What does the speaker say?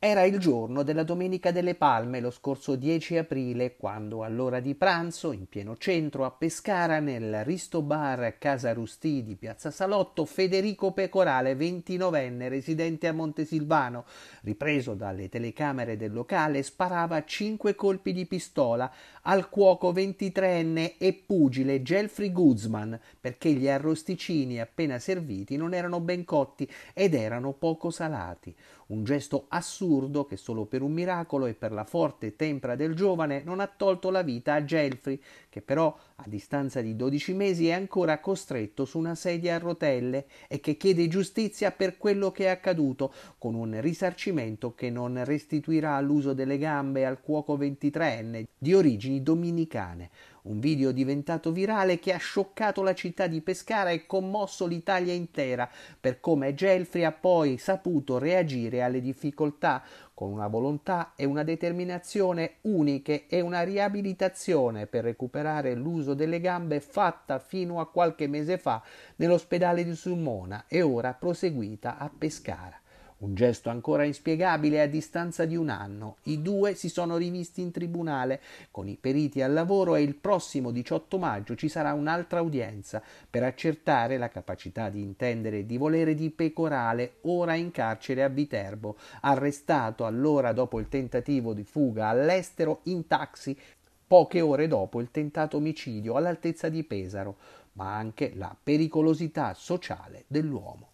Era il giorno della Domenica delle Palme, lo scorso 10 aprile, quando all'ora di pranzo, in pieno centro a Pescara, nel Risto Bar Casa Rustì di Piazza Salotto, Federico Pecorale, 29enne, residente a Montesilvano, ripreso dalle telecamere del locale, sparava cinque colpi di pistola al cuoco 23enne e pugile Gelfrey Guzman, perché gli arrosticini appena serviti non erano ben cotti ed erano poco salati. Un gesto assurdo assurdo che solo per un miracolo e per la forte tempra del giovane non ha tolto la vita a Gelfri, che però a distanza di 12 mesi è ancora costretto su una sedia a rotelle e che chiede giustizia per quello che è accaduto, con un risarcimento che non restituirà l'uso delle gambe al cuoco 23enne di origini dominicane, un video diventato virale che ha scioccato la città di Pescara e commosso l'Italia intera per come Gelfri ha poi saputo reagire alle difficoltà con una volontà e una determinazione uniche e una riabilitazione per recuperare l'uso delle gambe fatta fino a qualche mese fa nell'ospedale di Sulmona e ora proseguita a Pescara. Un gesto ancora inspiegabile a distanza di un anno. I due si sono rivisti in tribunale con i periti al lavoro e il prossimo 18 maggio ci sarà un'altra udienza per accertare la capacità di intendere e di volere di Pecorale, ora in carcere a Viterbo, arrestato allora dopo il tentativo di fuga all'estero in taxi poche ore dopo il tentato omicidio all'altezza di Pesaro, ma anche la pericolosità sociale dell'uomo.